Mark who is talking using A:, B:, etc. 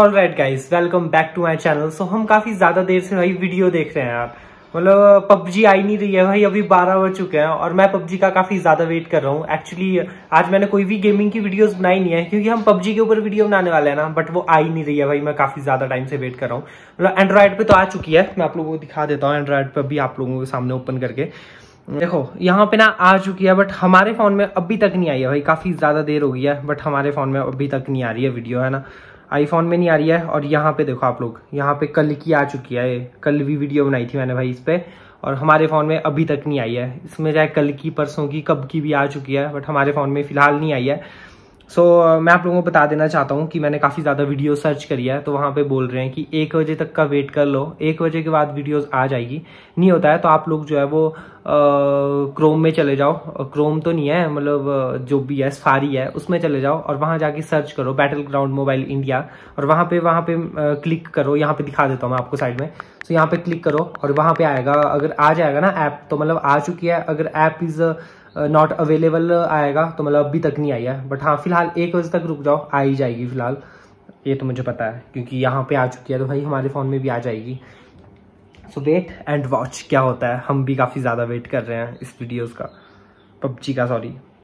A: all right guys welcome back to my channel so हम काफी ज्यादा देर से भाई वीडियो देख रहे हैं आप मतलब पबजी आई नहीं रही है भाई अभी 12 बज चुके हैं और मैं पबजी का काफी ज्यादा वेट कर रहा हूँ एक्चुअली आज मैंने कोई भी गेमिंग की वीडियोस बनाई नहीं है क्योंकि हम पबजी के ऊपर वीडियो बनाने वाले हैं ना बट वो आई नहीं रही है भाई मैं काफी ज्यादा टाइम से वेट कर रहा हूँ मतलब एंड्रॉयड पे तो आ चुकी है मैं आप लोगों को दिखा देता हूँ एंड्रॉयड पर भी आप लोगों के सामने ओपन करके देखो यहाँ पे ना आ चुकी है बट हमारे फोन में अभी तक नहीं आई है भाई काफी ज्यादा देर हो गई है बट हमारे फोन में अभी तक नहीं आ रही है वीडियो है ना आईफोन में नहीं आ रही है और यहाँ पे देखो आप लोग यहाँ पे कल की आ चुकी है कल भी वीडियो बनाई थी मैंने भाई इस पर और हमारे फ़ोन में अभी तक नहीं आई है इसमें चाहे कल की परसों की कब की भी आ चुकी है बट हमारे फ़ोन में फ़िलहाल नहीं आई है सो so, uh, मैं आप लोगों को बता देना चाहता हूँ कि मैंने काफ़ी ज़्यादा वीडियो सर्च करी है तो वहाँ पे बोल रहे हैं कि एक बजे तक का वेट कर लो एक बजे के बाद वीडियोस आ जाएगी नहीं होता है तो आप लोग जो है वो आ, uh, क्रोम में चले जाओ क्रोम uh, तो नहीं है मतलब जो भी है सारी है उसमें चले जाओ और वहाँ जाके सर्च करो बैटल ग्राउंड मोबाइल इंडिया और वहाँ पर वहाँ पर क्लिक करो यहाँ पर दिखा देता हूँ मैं आपको साइड में सो so, यहाँ पर क्लिक करो और वहाँ पर आएगा अगर आ जाएगा ना ऐप तो मतलब आ चुकी है अगर ऐप इज़ नॉट अवेलेबल आएगा तो मतलब अभी तक नहीं आई है बट हाँ फिलहाल एक बजे तक रुक जाओ आ ही जाएगी फिलहाल ये तो मुझे पता है क्योंकि यहाँ पे आ चुकी है तो भाई हमारे फ़ोन में भी आ जाएगी सो वेट एंड वॉच क्या होता है हम भी काफ़ी ज़्यादा वेट कर रहे हैं इस वीडियोज़ का पबजी का सॉरी